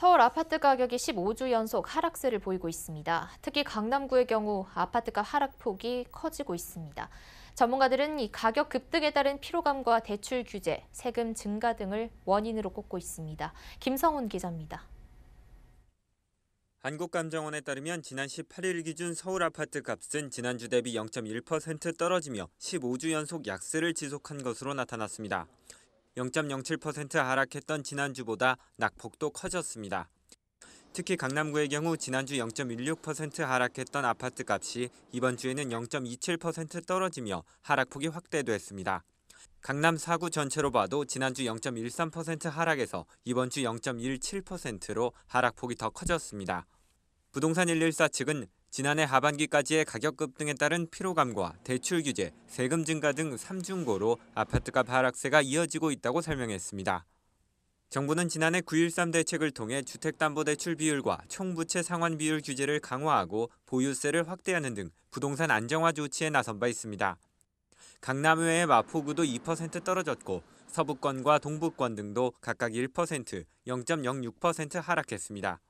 서울 아파트 가격이 15주 연속 하락세를 보이고 있습니다. 특히 강남구의 경우 아파트가 하락폭이 커지고 있습니다. 전문가들은 이 가격 급등에 따른 피로감과 대출 규제, 세금 증가 등을 원인으로 꼽고 있습니다. 김성훈 기자입니다. 한국감정원에 따르면 지난 18일 기준 서울 아파트 값은 지난주 대비 0.1% 떨어지며 15주 연속 약세를 지속한 것으로 나타났습니다. 0.07% 하락했던 지난주보다 낙폭도 커졌습니다. 특히 강남구의 경우 지난주 0.16% 하락했던 아파트값이 이번 주에는 0.27% 떨어지며 하락폭이 확대됐습니다. 강남 4구 전체로 봐도 지난주 0.13% 하락에서 이번 주 0.17%로 하락폭이 더 커졌습니다. 부동산 114 측은 지난해 하반기까지의 가격 급등에 따른 피로감과 대출 규제, 세금 증가 등 3중고로 아파트값 하락세가 이어지고 있다고 설명했습니다. 정부는 지난해 9.13 대책을 통해 주택담보대출 비율과 총부채 상환 비율 규제를 강화하고 보유세를 확대하는 등 부동산 안정화 조치에 나선 바 있습니다. 강남 외의 마포구도 2% 떨어졌고 서부권과 동부권 등도 각각 1%, 0.06% 하락했습니다.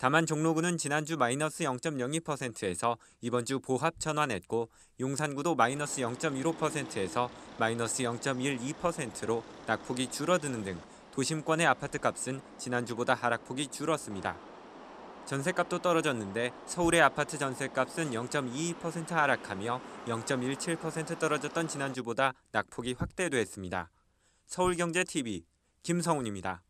다만 종로구는 지난주 마이너스 0.02%에서 이번 주 보합 전환했고 용산구도 마이너스 0.15%에서 마이너스 0.12%로 낙폭이 줄어드는 등 도심권의 아파트값은 지난주보다 하락폭이 줄었습니다. 전세값도 떨어졌는데 서울의 아파트 전세값은 0.22% 하락하며 0.17% 떨어졌던 지난주보다 낙폭이 확대됐습니다. 서울경제TV 김성훈입니다.